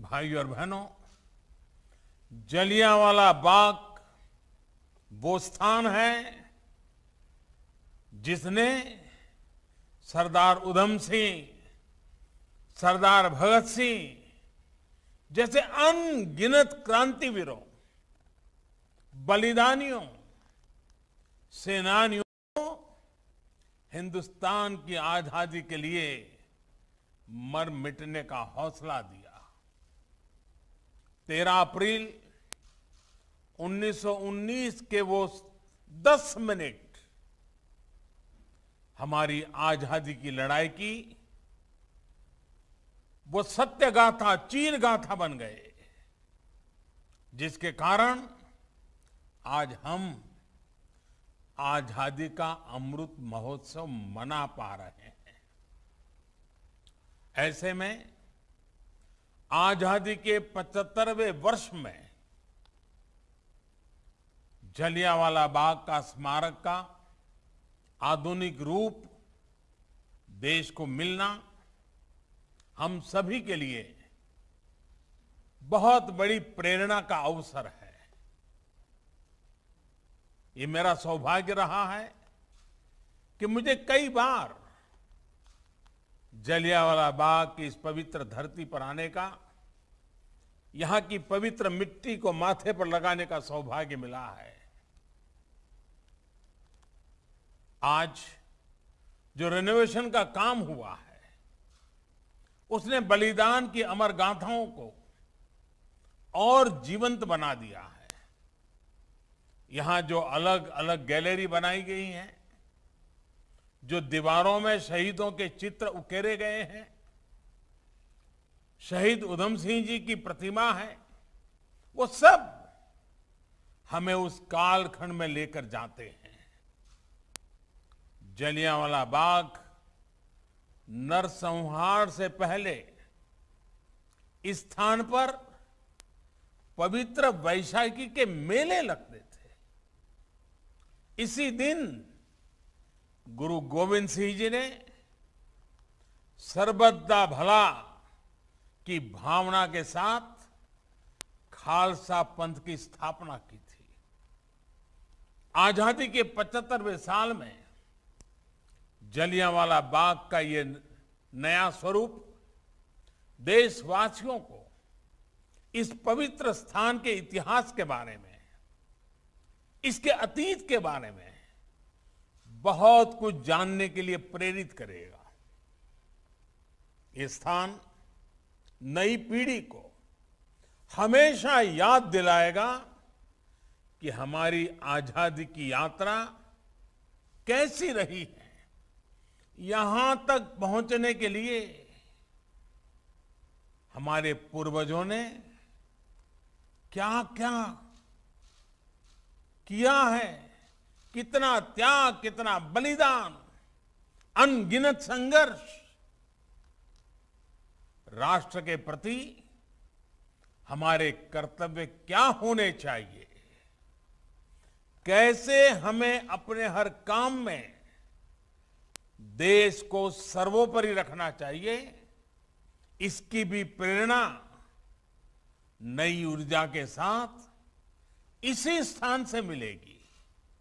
भाई और बहनों जलियांवाला बाग वो स्थान है जिसने सरदार उधम सिंह सरदार भगत सिंह जैसे अनगिनत क्रांतिवीरों बलिदानियों सेनानियों हिंदुस्तान की आजादी के लिए मर मिटने का हौसला दिया तेरह अप्रैल 1919 के वो दस मिनट हमारी आजादी की लड़ाई की वो सत्य गाथा चीर गाथा बन गए जिसके कारण आज हम आजादी का अमृत महोत्सव मना पा रहे हैं ऐसे में आजादी के 75वें वर्ष में जलियावाला बाग का स्मारक का आधुनिक रूप देश को मिलना हम सभी के लिए बहुत बड़ी प्रेरणा का अवसर है ये मेरा सौभाग्य रहा है कि मुझे कई बार जलियावाला बाग की इस पवित्र धरती पर आने का यहां की पवित्र मिट्टी को माथे पर लगाने का सौभाग्य मिला है आज जो रेनोवेशन का काम हुआ है उसने बलिदान की अमर गाथाओं को और जीवंत बना दिया है यहां जो अलग अलग गैलरी बनाई गई है जो दीवारों में शहीदों के चित्र उकेरे गए हैं शहीद उधम सिंह जी की प्रतिमा है वो सब हमें उस कालखंड में लेकर जाते हैं जलियांवाला बाग नरसंहार से पहले इस स्थान पर पवित्र वैशाखी के मेले लगते थे इसी दिन गुरु गोविंद सिंह जी ने सरबद्दा भला की भावना के साथ खालसा पंथ की स्थापना की थी आजादी के 75वें साल में जलियांवाला बाग का ये नया स्वरूप देशवासियों को इस पवित्र स्थान के इतिहास के बारे में इसके अतीत के बारे में बहुत कुछ जानने के लिए प्रेरित करेगा ये स्थान नई पीढ़ी को हमेशा याद दिलाएगा कि हमारी आजादी की यात्रा कैसी रही है यहां तक पहुंचने के लिए हमारे पूर्वजों ने क्या क्या किया है कितना त्याग कितना बलिदान अनगिनत संघर्ष राष्ट्र के प्रति हमारे कर्तव्य क्या होने चाहिए कैसे हमें अपने हर काम में देश को सर्वोपरि रखना चाहिए इसकी भी प्रेरणा नई ऊर्जा के साथ इसी स्थान से मिलेगी